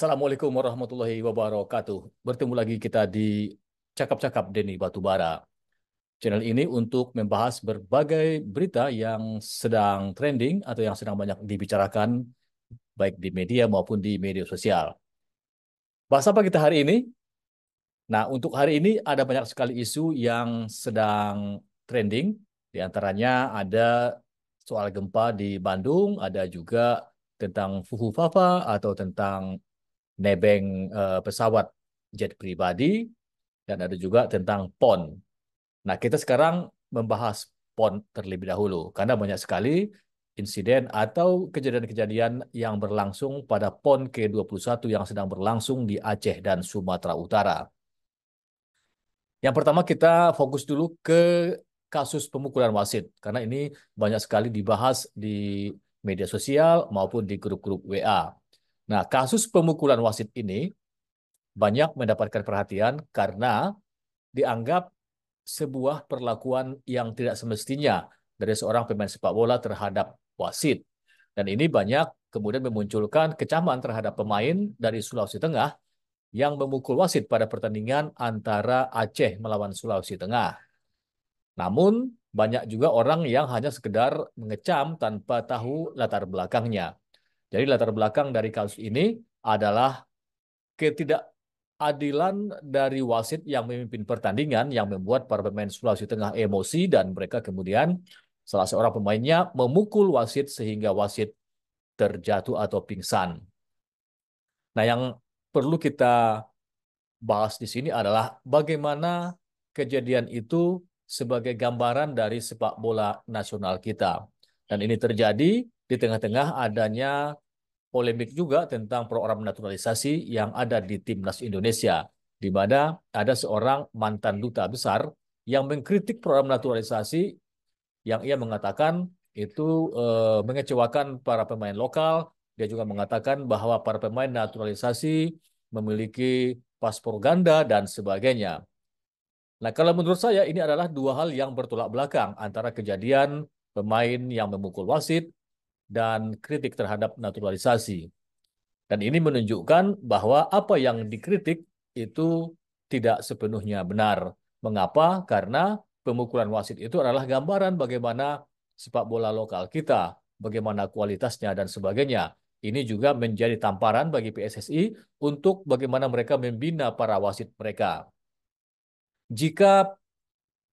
Assalamualaikum warahmatullahi wabarakatuh. Bertemu lagi kita di Cakap-Cakap Deni Batubara. Channel ini untuk membahas berbagai berita yang sedang trending atau yang sedang banyak dibicarakan baik di media maupun di media sosial. Bahas apa kita hari ini? Nah, untuk hari ini ada banyak sekali isu yang sedang trending. Di antaranya ada soal gempa di Bandung, ada juga tentang Fuhu Fafa atau tentang nebeng uh, pesawat jet pribadi dan ada juga tentang PON. Nah, kita sekarang membahas PON terlebih dahulu karena banyak sekali insiden atau kejadian-kejadian yang berlangsung pada PON ke-21 yang sedang berlangsung di Aceh dan Sumatera Utara. Yang pertama kita fokus dulu ke kasus pemukulan wasit karena ini banyak sekali dibahas di media sosial maupun di grup-grup WA. Nah, kasus pemukulan wasit ini banyak mendapatkan perhatian karena dianggap sebuah perlakuan yang tidak semestinya dari seorang pemain sepak bola terhadap wasit. Dan ini banyak kemudian memunculkan kecaman terhadap pemain dari Sulawesi Tengah yang memukul wasit pada pertandingan antara Aceh melawan Sulawesi Tengah. Namun, banyak juga orang yang hanya sekedar mengecam tanpa tahu latar belakangnya. Jadi latar belakang dari kasus ini adalah ketidakadilan dari wasit yang memimpin pertandingan yang membuat para pemain Sulawesi Tengah emosi dan mereka kemudian salah seorang pemainnya memukul wasit sehingga wasit terjatuh atau pingsan. Nah, yang perlu kita bahas di sini adalah bagaimana kejadian itu sebagai gambaran dari sepak bola nasional kita. Dan ini terjadi di tengah-tengah adanya polemik juga tentang program naturalisasi yang ada di timnas Indonesia, di mana ada seorang mantan duta besar yang mengkritik program naturalisasi yang ia mengatakan itu e, mengecewakan para pemain lokal. Dia juga mengatakan bahwa para pemain naturalisasi memiliki paspor ganda dan sebagainya. Nah, kalau menurut saya ini adalah dua hal yang bertolak belakang antara kejadian pemain yang memukul wasit dan kritik terhadap naturalisasi. Dan ini menunjukkan bahwa apa yang dikritik itu tidak sepenuhnya benar. Mengapa? Karena pemukulan wasit itu adalah gambaran bagaimana sepak bola lokal kita, bagaimana kualitasnya dan sebagainya. Ini juga menjadi tamparan bagi PSSI untuk bagaimana mereka membina para wasit mereka. Jika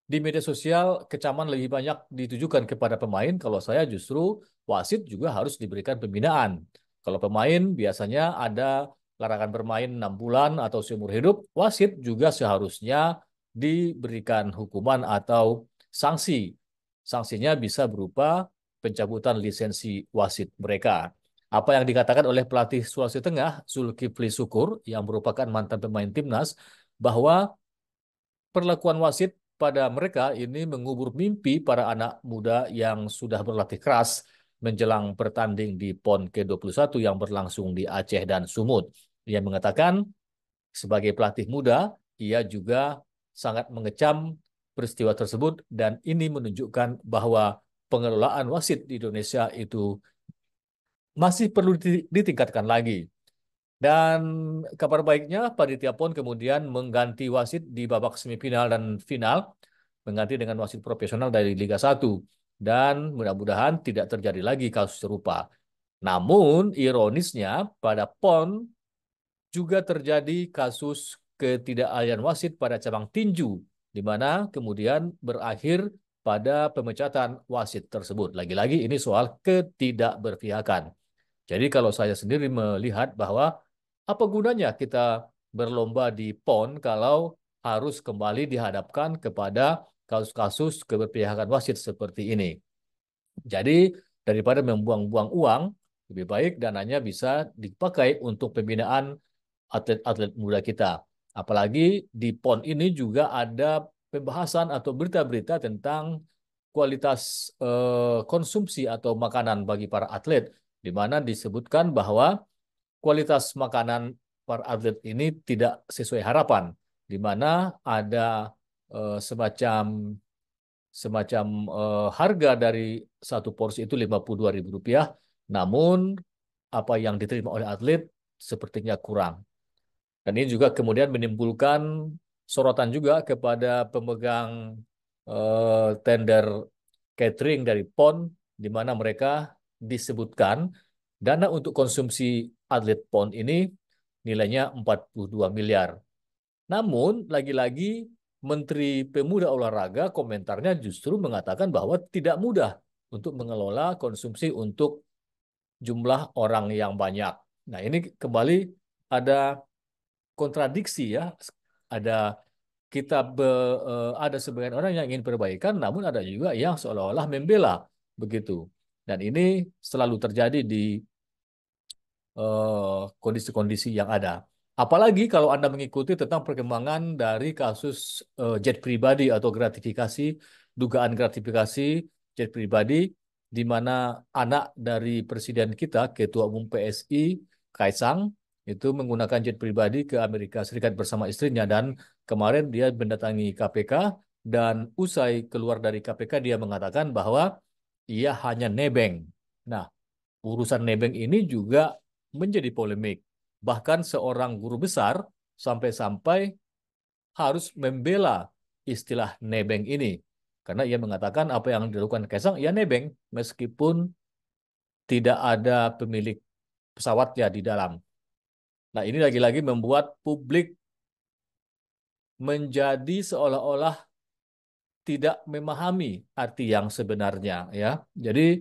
di media sosial kecaman lebih banyak ditujukan kepada pemain. Kalau saya justru wasit juga harus diberikan pembinaan. Kalau pemain biasanya ada larangan bermain 6 bulan atau seumur hidup, wasit juga seharusnya diberikan hukuman atau sanksi. Sanksinya bisa berupa pencabutan lisensi wasit mereka. Apa yang dikatakan oleh pelatih Sulawesi Tengah, Zulkifli Sukur yang merupakan mantan pemain timnas, bahwa perlakuan wasit pada mereka ini mengubur mimpi para anak muda yang sudah berlatih keras menjelang bertanding di PON ke-21 yang berlangsung di Aceh dan Sumut. Ia mengatakan, sebagai pelatih muda, ia juga sangat mengecam peristiwa tersebut dan ini menunjukkan bahwa pengelolaan wasit di Indonesia itu masih perlu ditingkatkan lagi. Dan kabar baiknya, Panitia pun kemudian mengganti wasit di babak semifinal dan final, mengganti dengan wasit profesional dari Liga 1. Dan mudah-mudahan tidak terjadi lagi kasus serupa. Namun, ironisnya, pada PON juga terjadi kasus ketidakalian wasit pada cabang tinju, di mana kemudian berakhir pada pemecatan wasit tersebut. Lagi-lagi ini soal ketidakberpihakan. Jadi kalau saya sendiri melihat bahwa apa gunanya kita berlomba di PON kalau harus kembali dihadapkan kepada kasus-kasus keberpihakan wasit seperti ini? Jadi, daripada membuang-buang uang, lebih baik dananya bisa dipakai untuk pembinaan atlet-atlet muda kita. Apalagi di PON ini juga ada pembahasan atau berita-berita tentang kualitas eh, konsumsi atau makanan bagi para atlet, di mana disebutkan bahwa kualitas makanan para atlet ini tidak sesuai harapan, di mana ada uh, semacam semacam uh, harga dari satu porsi itu Rp52.000, namun apa yang diterima oleh atlet sepertinya kurang. Dan ini juga kemudian menimbulkan sorotan juga kepada pemegang uh, tender catering dari PON di mana mereka disebutkan dana untuk konsumsi atlet PON ini nilainya 42 miliar. Namun, lagi-lagi Menteri Pemuda Olahraga komentarnya justru mengatakan bahwa tidak mudah untuk mengelola konsumsi untuk jumlah orang yang banyak. Nah, ini kembali ada kontradiksi ya. Ada kita be, e, ada sebagian orang yang ingin perbaikan namun ada juga yang seolah-olah membela begitu. Dan ini selalu terjadi di Eh, kondisi-kondisi yang ada. Apalagi kalau Anda mengikuti tentang perkembangan dari kasus uh, jet pribadi atau gratifikasi, dugaan gratifikasi jet pribadi, di mana anak dari presiden kita, Ketua Umum PSI, Kaisang, itu menggunakan jet pribadi ke Amerika Serikat bersama istrinya dan kemarin dia mendatangi KPK dan usai keluar dari KPK dia mengatakan bahwa ia hanya nebeng. Nah, urusan nebeng ini juga menjadi polemik. Bahkan seorang guru besar sampai-sampai harus membela istilah nebeng ini. Karena ia mengatakan apa yang dilakukan Kaisang, ia ya nebeng meskipun tidak ada pemilik pesawatnya di dalam. Nah ini lagi-lagi membuat publik menjadi seolah-olah tidak memahami arti yang sebenarnya ya. Jadi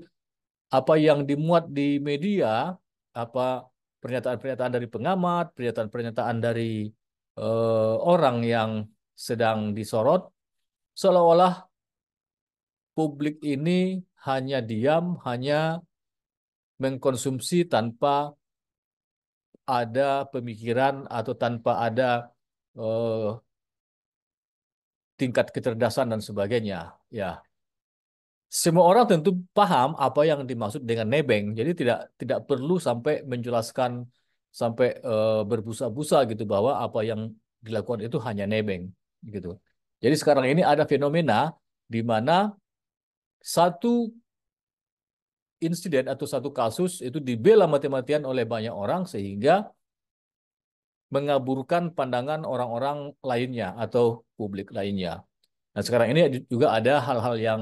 apa yang dimuat di media apa pernyataan-pernyataan dari pengamat, pernyataan-pernyataan dari uh, orang yang sedang disorot, seolah-olah publik ini hanya diam, hanya mengkonsumsi tanpa ada pemikiran atau tanpa ada uh, tingkat kecerdasan dan sebagainya. Ya, semua orang tentu paham apa yang dimaksud dengan nebeng. Jadi tidak tidak perlu sampai menjelaskan sampai e, berbusa-busa gitu bahwa apa yang dilakukan itu hanya nebeng gitu. Jadi sekarang ini ada fenomena di mana satu insiden atau satu kasus itu dibela mati-matian oleh banyak orang sehingga mengaburkan pandangan orang-orang lainnya atau publik lainnya. Nah, sekarang ini juga ada hal-hal yang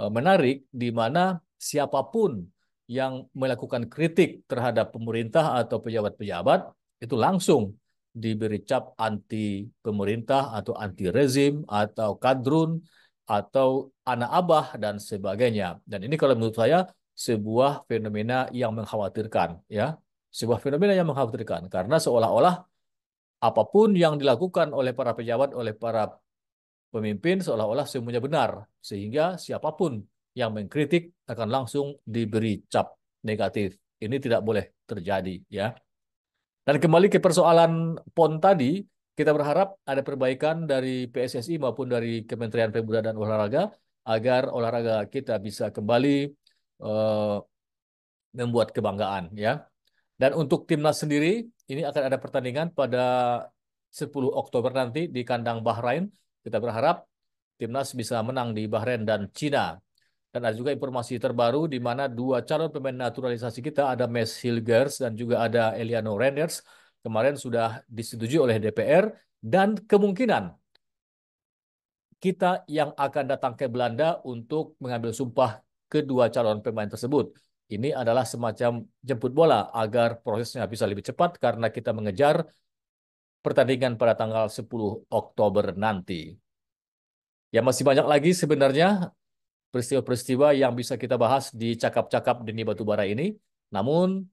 Eh, menarik di mana siapapun yang melakukan kritik terhadap pemerintah atau pejabat-pejabat itu langsung diberi cap anti pemerintah atau anti rezim atau kadrun atau anak abah dan sebagainya. Dan ini kalau menurut saya sebuah fenomena yang mengkhawatirkan ya, sebuah fenomena yang mengkhawatirkan karena seolah-olah apapun yang dilakukan oleh para pejabat oleh para pemimpin seolah-olah semuanya benar, sehingga siapapun yang mengkritik akan langsung diberi cap negatif. Ini tidak boleh terjadi, ya. Dan kembali ke persoalan PON tadi, kita berharap ada perbaikan dari PSSI maupun dari Kementerian Pemuda dan Olahraga agar olahraga kita bisa kembali uh, membuat kebanggaan, ya. Dan untuk timnas sendiri, ini akan ada pertandingan pada 10 Oktober nanti di kandang Bahrain kita berharap timnas bisa menang di Bahrain dan Cina. Dan ada juga informasi terbaru di mana dua calon pemain naturalisasi kita ada Mes Hilgers dan juga ada Eliano Renders kemarin sudah disetujui oleh DPR dan kemungkinan kita yang akan datang ke Belanda untuk mengambil sumpah kedua calon pemain tersebut. Ini adalah semacam jemput bola agar prosesnya bisa lebih cepat karena kita mengejar pertandingan pada tanggal 10 Oktober nanti. Ya masih banyak lagi sebenarnya peristiwa-peristiwa yang bisa kita bahas di cakap-cakap Dini Batubara ini. Namun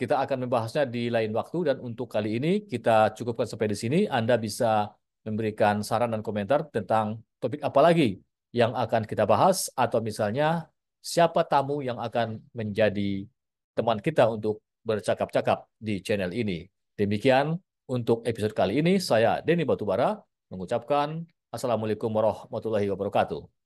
kita akan membahasnya di lain waktu dan untuk kali ini kita cukupkan sampai di sini. Anda bisa memberikan saran dan komentar tentang topik apa lagi yang akan kita bahas atau misalnya siapa tamu yang akan menjadi teman kita untuk bercakap-cakap di channel ini. Demikian untuk episode kali ini, saya Denny Batubara mengucapkan Assalamualaikum warahmatullahi wabarakatuh.